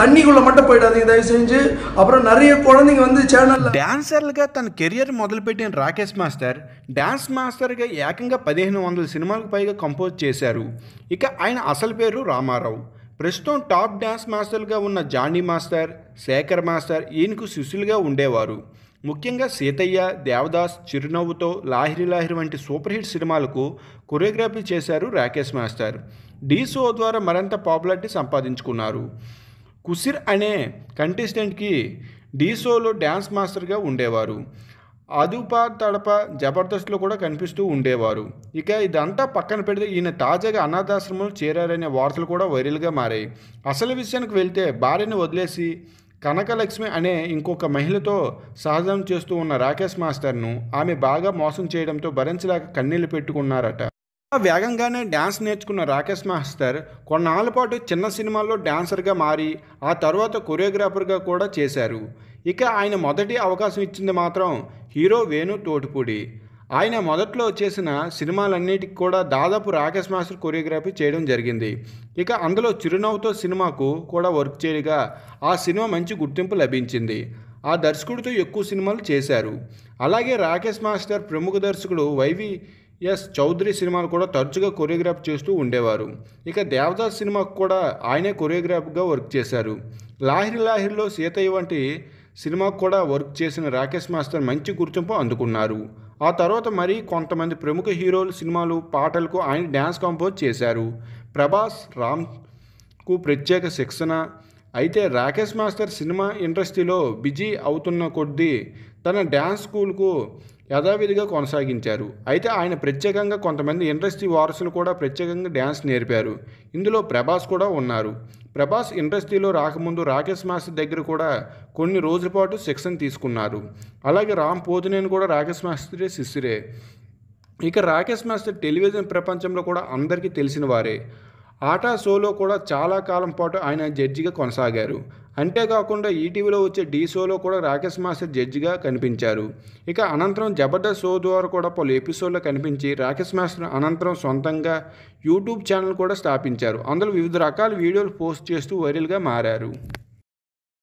தண்ணிக்குள்ள மட்டும் போயிடாதீங்க தயவு செஞ்சு அப்புறம் நிறைய குழந்தைங்க வந்து சேனல் తన కెరియర్ మొదలుపెట్టిన రాకేష్ మాస్టర్ డాన్స్ మాస్టర్గా ఏకంగా పదిహేను వందల సినిమాలకు పైగా కంపోజ్ చేశారు ఇక ఆయన అసలు పేరు రామారావు ప్రస్తుతం టాప్ డ్యాన్స్ మాస్టర్గా ఉన్న జాండీ మాస్టర్ శేఖర్ మాస్టర్ ఈయనకు శిష్యులుగా ఉండేవారు ముఖ్యంగా సీతయ్య దేవదాస్ చిరునవ్వుతో లాహిరి లాహిరి వంటి సూపర్ హిట్ సినిమాలకు కొరియోగ్రఫీ చేశారు రాకేష్ మాస్టర్ డీ ద్వారా మరింత పాపులారిటీ సంపాదించుకున్నారు కుసిర్ అనే కంటెస్టెంట్కి డీసోలో డ్యాన్స్ మాస్టర్గా ఉండేవారు అదుపా తడప జబర్దస్త్లో కూడా కనిపిస్తూ ఉండేవారు ఇక ఇదంతా పక్కన పెడితే ఈయన తాజాగా అనాథాశ్రమంలో చేరారనే వార్తలు కూడా వైరల్గా మారాయి అసలు విషయానికి వెళ్తే భార్యను వదిలేసి కనకలక్ష్మి అనే ఇంకొక మహిళతో సహజం చేస్తూ ఉన్న రాకేష్ మాస్టర్ను ఆమె బాగా మోసం చేయడంతో భరించలేక కన్నీళ్లు పెట్టుకున్నారట వేగంగానే డ్యాన్స్ నేర్చుకున్న రాకేష్ మాస్టర్ కొన్నాళ్ళ పాటు చిన్న సినిమాల్లో డ్యాన్సర్గా మారి ఆ తర్వాత కొరియోగ్రాఫర్గా కూడా చేశారు ఇక ఆయన మొదటి అవకాశం ఇచ్చింది మాత్రం హీరో వేణు తోటిపూడి ఆయన మొదట్లో చేసిన సినిమాలన్నిటికి కూడా దాదాపు రాకేష్ మాస్టర్ కొరియోగ్రఫీ చేయడం జరిగింది ఇక అందులో చిరునవ్వుతో సినిమాకు కూడా వర్క్ చేయగా ఆ సినిమా మంచి గుర్తింపు లభించింది ఆ దర్శకుడితో ఎక్కువ సినిమాలు చేశారు అలాగే రాకేష్ మాస్టర్ ప్రముఖ దర్శకుడు వైవి ఎస్ చౌదరి సినిమాలు కూడా తరచుగా కొరియోగ్రాఫ్ చేస్తూ ఉండేవారు ఇక దేవదాస్ సినిమాకు కూడా ఆయనే కొరియోగ్రాఫ్గా వర్క్ చేశారు లాహిరి లాహిరిలో సీతయ్య వంటి సినిమాకు కూడా వర్క్ చేసిన రాకేష్ మాస్టర్ మంచి గుర్తింపు అందుకున్నారు ఆ తర్వాత మరీ కొంతమంది ప్రముఖ హీరోలు సినిమాలు పాటలకు ఆయన డ్యాన్స్ కంపోజ్ చేశారు ప్రభాస్ రామ్కు ప్రత్యేక శిక్షణ అయితే రాకేష్ మాస్టర్ సినిమా ఇండస్ట్రీలో బిజీ అవుతున్న కొద్దీ తన డ్యాన్స్ స్కూల్కు యథావిధిగా కొనసాగించారు అయితే ఆయన ప్రత్యేకంగా కొంతమంది ఇండస్ట్రీ వారసులు కూడా ప్రత్యేకంగా డ్యాన్స్ నేర్పారు ఇందులో ప్రభాస్ కూడా ఉన్నారు ప్రభాస్ ఇండస్ట్రీలో రాకముందు రాకేష్ మాస్టర్ దగ్గర కూడా కొన్ని రోజుల పాటు శిక్షణ తీసుకున్నారు అలాగే రామ్ పోతినేని కూడా రాకేష్ మాస్టరే శిష్యురే ఇక రాకేష్ మాస్టర్ టెలివిజన్ ప్రపంచంలో కూడా అందరికీ తెలిసిన వారే ఆటా షోలో కూడా చాలా కాలం పాటు ఆయన జడ్జిగా కొనసాగారు అంతేకాకుండా ఈటీవీలో వచ్చే డీ షోలో కూడా రాకేష్ మాస్టర్ జడ్జిగా కనిపించారు ఇక అనంతరం జబర్దస్త్ షో ద్వారా కూడా పలు ఎపిసోడ్లో కనిపించి రాకేష్ మాస్టర్ అనంతరం సొంతంగా యూట్యూబ్ ఛానల్ కూడా స్థాపించారు అందులో వివిధ రకాల వీడియోలు పోస్ట్ చేస్తూ వైరల్గా మారారు